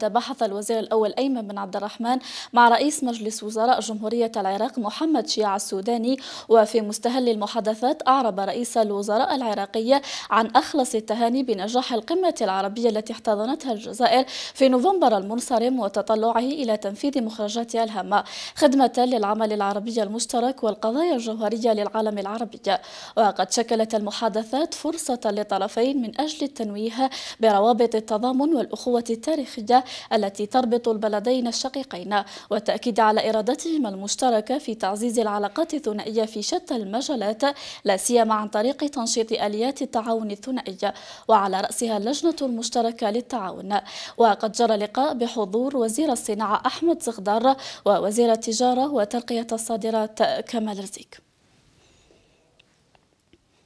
تبحث الوزير الأول أيمن بن عبد الرحمن مع رئيس مجلس وزراء جمهورية العراق محمد شيع السوداني وفي مستهل المحادثات أعرب رئيس الوزراء العراقية عن أخلص التهاني بنجاح القمة العربية التي احتضنتها الجزائر في نوفمبر المنصرم وتطلعه إلى تنفيذ مخرجاتها الهامة خدمة للعمل العربي المشترك والقضايا الجوهرية للعالم العربي وقد شكلت المحادثات فرصة للطرفين من أجل التنويه بروابط التضامن والأخوة التاريخية التي تربط البلدين الشقيقين والتأكيد على إرادتهم المشتركة في تعزيز العلاقات الثنائية في شتى المجالات لا سيما عن طريق تنشيط آليات التعاون الثنائي وعلى رأسها اللجنة المشتركة للتعاون وقد جرى لقاء بحضور وزير الصناعة أحمد زغدار ووزير التجارة وترقية الصادرات كمال رزيك